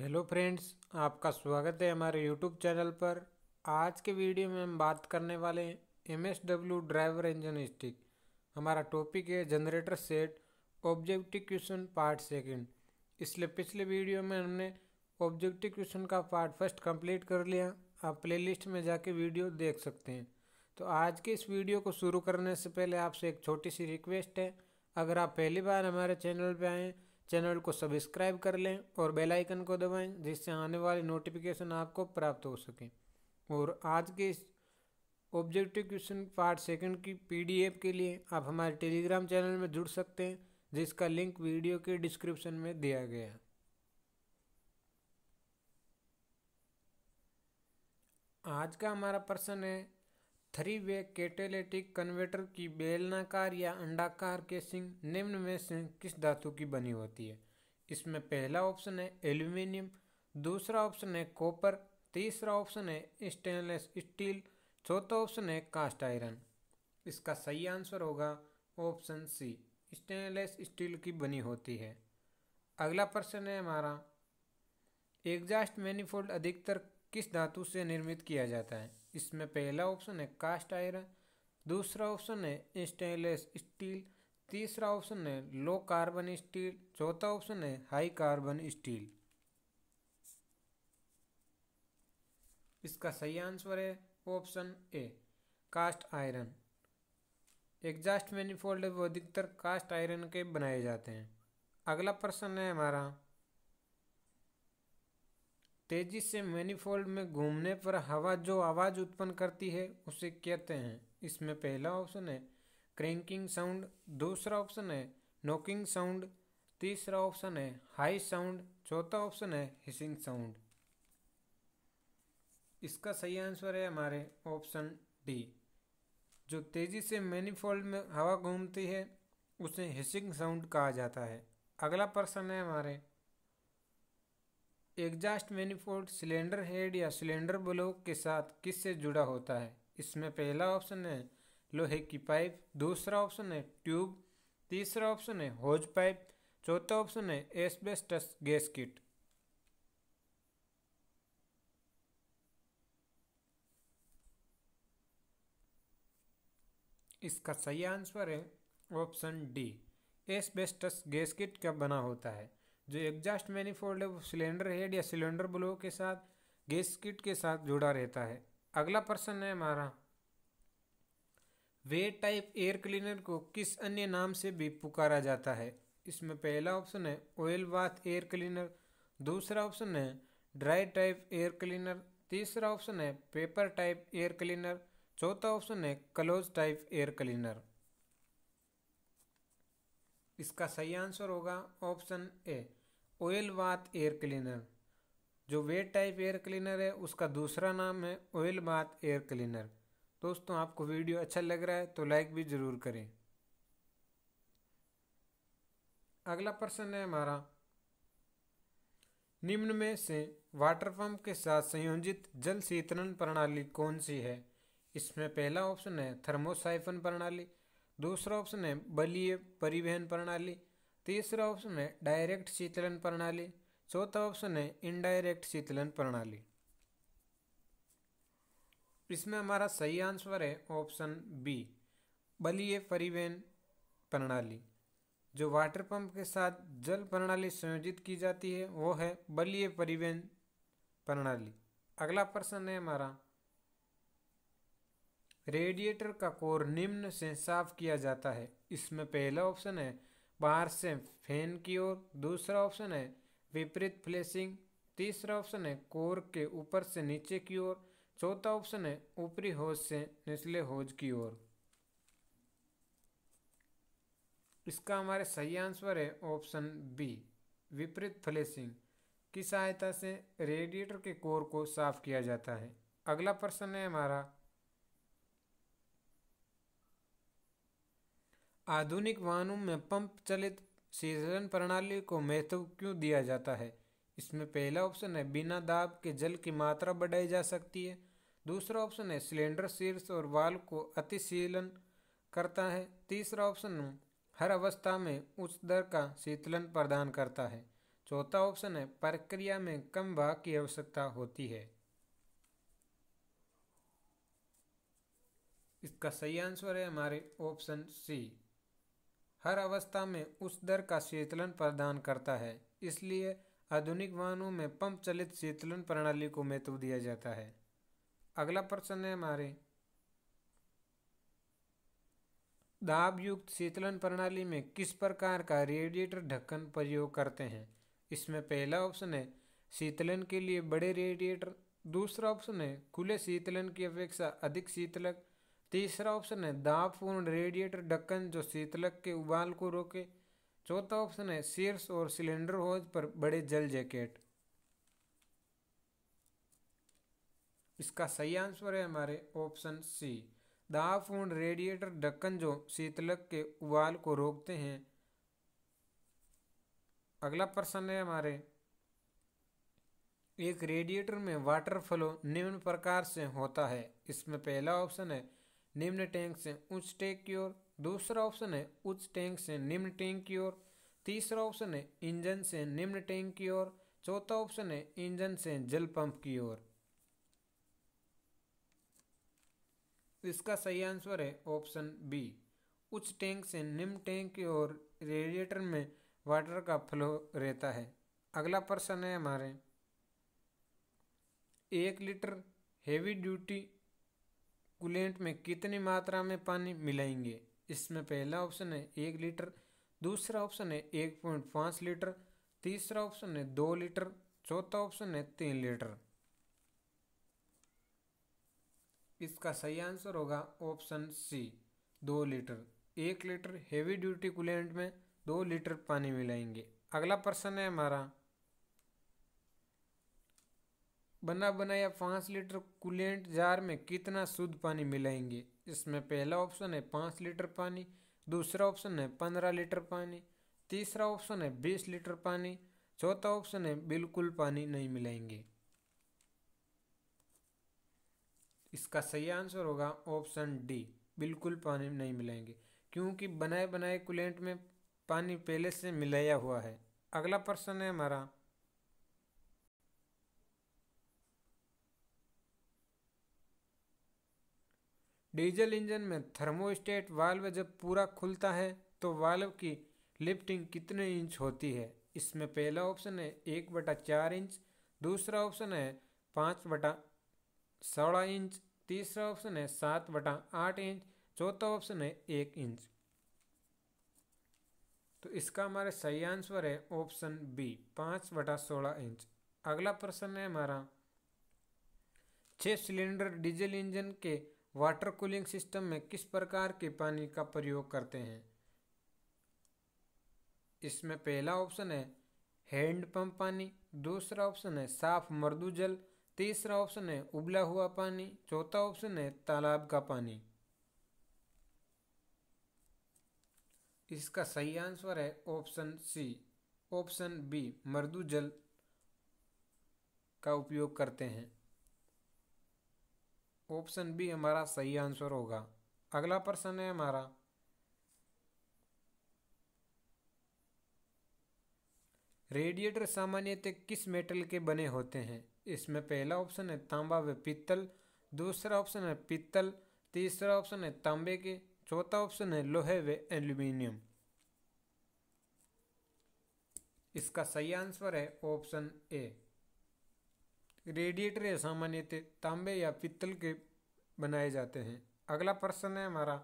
hello friends आपका स्वागत है हमारे यूट्यूब चैनल पर आज के वीडियो में हम बात करने वाले हैं M S W driver engine stick हमारा टॉपिक है generator set objective question part second इसलिए पिछले वीडियो में हमने ऑब्जेक्टिव क्वेश्चन का पार्ट फर्स्ट कंप्लीट कर लिया आप प्लेलिस्ट में जाके वीडियो देख सकते हैं तो आज के इस वीडियो को शुरू करने से पहले आपसे एक छोटी सी रिक्वेस्ट है अगर आप पहली बार हमारे चैनल पर आएँ चैनल को सब्सक्राइब कर लें और बेल आइकन को दबाएं जिससे आने वाले नोटिफिकेशन आपको प्राप्त हो सकें और आज के इस ऑब्जेक्टिव क्वेश्चन पार्ट सेकंड की पीडीएफ के लिए आप हमारे टेलीग्राम चैनल में जुड़ सकते हैं जिसका लिंक वीडियो के डिस्क्रिप्शन में दिया गया है आज का हमारा प्रश्न है थ्री वे कैटेलेटिक कन्वर्टर की बेलनाकार या अंडाकार के निम्न में से किस धातु की बनी होती है इसमें पहला ऑप्शन है एल्यूमिनियम दूसरा ऑप्शन है कॉपर तीसरा ऑप्शन है स्टेनलेस स्टील चौथा ऑप्शन है कास्ट आयरन इसका सही आंसर होगा ऑप्शन सी स्टेनलेस स्टील की बनी होती है अगला प्रश्न है हमारा एग्जास्ट मैनिफोल्ड अधिकतर किस धातु से निर्मित किया जाता है इसमें पहला ऑप्शन है कास्ट आयरन दूसरा ऑप्शन है स्टेनलेस स्टील तीसरा ऑप्शन है लो कार्बन स्टील चौथा ऑप्शन है हाई कार्बन स्टील इसका सही आंसर है option A cast iron exhaust manifold वो अधिकतर कास्ट आयरन के बनाए जाते हैं अगला प्रश्न है हमारा तेजी से मैनिफोल्ड में घूमने पर हवा जो आवाज़ उत्पन्न करती है उसे कहते हैं इसमें पहला ऑप्शन है क्रैंकिंग साउंड दूसरा ऑप्शन है नोकिंग साउंड तीसरा ऑप्शन है हाई साउंड चौथा ऑप्शन है हिसिंग साउंड इसका सही आंसर है हमारे ऑप्शन डी जो तेज़ी से मैनिफोल्ड में हवा घूमती है उसे हिसिंग साउंड कहा जाता है अगला प्रश्न है हमारे एग्जास्ट मैनिफोल्ड सिलेंडर हेड या सिलेंडर ब्लॉक के साथ किस से जुड़ा होता है इसमें पहला ऑप्शन है लोहे की पाइप दूसरा ऑप्शन है ट्यूब तीसरा ऑप्शन है होज पाइप चौथा ऑप्शन है एसबेस्टस गैस किट इसका सही आंसर है option D asbestos gas kit का बना होता है जो एग्जास्ट मैनिफोल्ड है वो सिलेंडर हेड या सिलेंडर ब्लो के साथ गैस किट के साथ जुड़ा रहता है अगला प्रश्न है हमारा वे टाइप एयर क्लीनर को किस अन्य नाम से भी पुकारा जाता है इसमें पहला ऑप्शन है ऑयल बाथ एयर क्लीनर दूसरा ऑप्शन है ड्राई टाइप एयर क्लीनर तीसरा ऑप्शन है पेपर टाइप एयर क्लीनर चौथा ऑप्शन है क्लोज टाइप एयर क्लीनर इसका सही आंसर होगा option A oil bath air cleaner जो वेट टाइप एयर क्लीनर है उसका दूसरा नाम है ऑयल बाथ एयर क्लीनर दोस्तों आपको वीडियो अच्छा लग रहा है तो लाइक भी ज़रूर करें अगला प्रश्न है हमारा निम्न में से वाटर पंप के साथ संयोजित जल शीतलन प्रणाली कौन सी है इसमें पहला ऑप्शन है थर्मोसाइफन प्रणाली दूसरा ऑप्शन है बलीय परिवहन प्रणाली तीसरा ऑप्शन है डायरेक्ट शीतलन प्रणाली चौथा ऑप्शन है इनडायरेक्ट शीतलन प्रणाली इसमें हमारा सही आंसर है ऑप्शन बी बलीय परिवहन प्रणाली जो वाटर पंप के साथ जल प्रणाली संयोजित की जाती है वो है बलीय परिवहन प्रणाली अगला प्रश्न है हमारा रेडिएटर का कोर निम्न से साफ किया जाता है इसमें पहला ऑप्शन है बाहर से फैन की ओर दूसरा ऑप्शन है विपरीत फ्लैशिंग तीसरा ऑप्शन है कोर के ऊपर से नीचे की ओर चौथा ऑप्शन है ऊपरी होज से निचले होज की ओर इसका हमारे सही आंसर है ऑप्शन बी विपरीत फ्लैशिंग की सहायता से रेडिएटर के कोर को साफ किया जाता है अगला प्रश्न है हमारा आधुनिक वाहनों में पंप चलित सीजन प्रणाली को महत्व क्यों दिया जाता है इसमें पहला ऑप्शन है बिना दाब के जल की मात्रा बढ़ाई जा सकती है दूसरा ऑप्शन है सिलेंडर शीर्ष और वाल को अतिशीलन करता है तीसरा ऑप्शन हर अवस्था में उच्च दर का शीतलन प्रदान करता है चौथा ऑप्शन है प्रक्रिया में कम भाग की आवश्यकता होती है इसका सही आंसर है हमारे ऑप्शन सी हर अवस्था में उस दर का शीतलन प्रदान करता है इसलिए आधुनिक वाहनों में पंप चलित शीतलन प्रणाली को महत्व दिया जाता है अगला प्रश्न है हमारे दाब युक्त शीतलन प्रणाली में किस प्रकार का रेडिएटर ढक्कन प्रयोग करते हैं इसमें पहला ऑप्शन है शीतलन के लिए बड़े रेडिएटर दूसरा ऑप्शन है खुले शीतलन की अपेक्षा अधिक शीतलक तीसरा ऑप्शन है दाबपूर्ण रेडिएटर ढक्कन जो शीतलक के उबाल को रोके चौथा ऑप्शन है शीर्ष और सिलेंडर होज पर बड़े जल जैकेट इसका सही आंसर है हमारे ऑप्शन सी दाबपूर्ण रेडिएटर ढक्कन जो शीतलक के उबाल को रोकते हैं अगला प्रश्न है हमारे एक रेडिएटर में वाटर फ्लो निम्न प्रकार से होता है इसमें पहला ऑप्शन है निम्न टैंक से उच्च टैंक की ओर दूसरा ऑप्शन है उच्च टैंक से निम्न टैंक की ओर तीसरा ऑप्शन है इंजन से निम्न टैंक की ओर चौथा ऑप्शन है इंजन से जल पंप की ओर इसका सही आंसर है ऑप्शन बी उच्च टैंक से निम्न टैंक की ओर रेडिएटर में वाटर का फ्लो रहता है अगला प्रश्न है हमारे एक लीटर हेवी ड्यूटी कुलेंट में कितनी मात्रा में पानी मिलाएंगे इसमें पहला ऑप्शन है एक लीटर दूसरा ऑप्शन है एक पॉइंट पाँच लीटर तीसरा ऑप्शन है दो लीटर चौथा ऑप्शन है तीन लीटर इसका सही आंसर होगा ऑप्शन सी दो लीटर एक लीटर हेवी ड्यूटी कूलेंट में दो लीटर पानी मिलाएंगे अगला प्रश्न है हमारा बना बनाया पाँच लीटर कूलेंट जार में कितना शुद्ध पानी मिलाएंगे इसमें पहला ऑप्शन है पाँच लीटर पानी दूसरा ऑप्शन है पंद्रह लीटर पानी तीसरा ऑप्शन है बीस लीटर पानी चौथा ऑप्शन है बिल्कुल पानी नहीं मिलाएंगे इसका सही आंसर होगा ऑप्शन डी बिल्कुल पानी नहीं मिलाएंगे क्योंकि बनाए बनाए कूलेंट में पानी पहले से मिलाया हुआ है अगला प्रश्न है हमारा डीजल इंजन में थर्मोस्टेट वाल्व जब पूरा खुलता है तो वाल्व की लिफ्टिंग कितने इंच होती है इसमें पहला ऑप्शन है एक बटा चार इंच दूसरा ऑप्शन है पाँच बटा सोलह इंच तीसरा ऑप्शन है सात बटा आठ इंच चौथा ऑप्शन है एक इंच तो इसका हमारा सही आंसर है ऑप्शन बी पाँच बटा सोलह इंच अगला प्रश्न है हमारा छः सिलेंडर डीजल इंजन के वाटर कूलिंग सिस्टम में किस प्रकार के पानी का प्रयोग करते हैं इसमें पहला ऑप्शन है हैंड पंप पानी दूसरा ऑप्शन है साफ मर्दू जल तीसरा ऑप्शन है उबला हुआ पानी चौथा ऑप्शन है तालाब का पानी इसका सही आंसर है ऑप्शन सी ऑप्शन बी मर्दू जल का उपयोग करते हैं ऑप्शन बी हमारा सही आंसर होगा अगला प्रश्न है हमारा रेडिएटर सामान्यतः किस मेटल के बने होते हैं इसमें पहला ऑप्शन है तांबा व पीतल दूसरा ऑप्शन है पीतल तीसरा ऑप्शन है तांबे के चौथा ऑप्शन है लोहे व एल्यूमिनियम इसका सही आंसर है ऑप्शन ए रेडिएटर या सामान्यतः तांबे या पित्तल के बनाए जाते हैं अगला प्रश्न है हमारा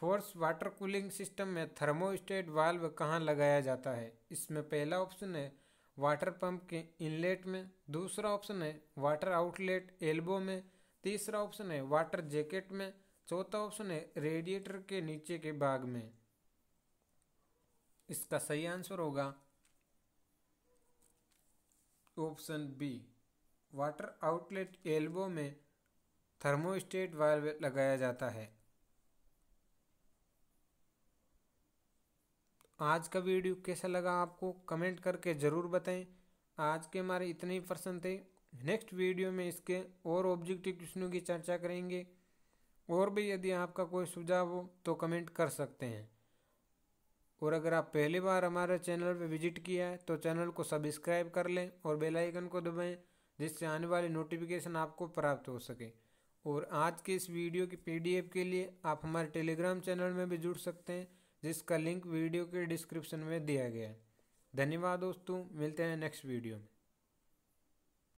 फोर्स वाटर कूलिंग सिस्टम में थर्मोस्टेट वाल्व कहाँ लगाया जाता है इसमें पहला ऑप्शन है वाटर पंप के इनलेट में दूसरा ऑप्शन है वाटर आउटलेट एल्बो में तीसरा ऑप्शन है वाटर जैकेट में चौथा ऑप्शन है रेडिएटर के नीचे के भाग में इसका सही आंसर होगा option B water outlet elbow में थर्मोस्टेट वाल्व लगाया जाता है आज का वीडियो कैसा लगा आपको कमेंट करके ज़रूर बताएं आज के हमारे इतने ही प्रश्न थे नेक्स्ट वीडियो में इसके और ऑब्जेक्टिव क्वेश्चनों की चर्चा करेंगे और भी यदि आपका कोई सुझाव हो तो कमेंट कर सकते हैं और अगर आप पहली बार हमारे चैनल पर विजिट किया है तो चैनल को सब्सक्राइब कर लें और बेल आइकन को दबाएं जिससे आने वाली नोटिफिकेशन आपको प्राप्त हो सके और आज के इस वीडियो की पीडीएफ के लिए आप हमारे टेलीग्राम चैनल में भी जुड़ सकते हैं जिसका लिंक वीडियो के डिस्क्रिप्शन में दिया गया है धन्यवाद दोस्तों मिलते हैं नेक्स्ट वीडियो में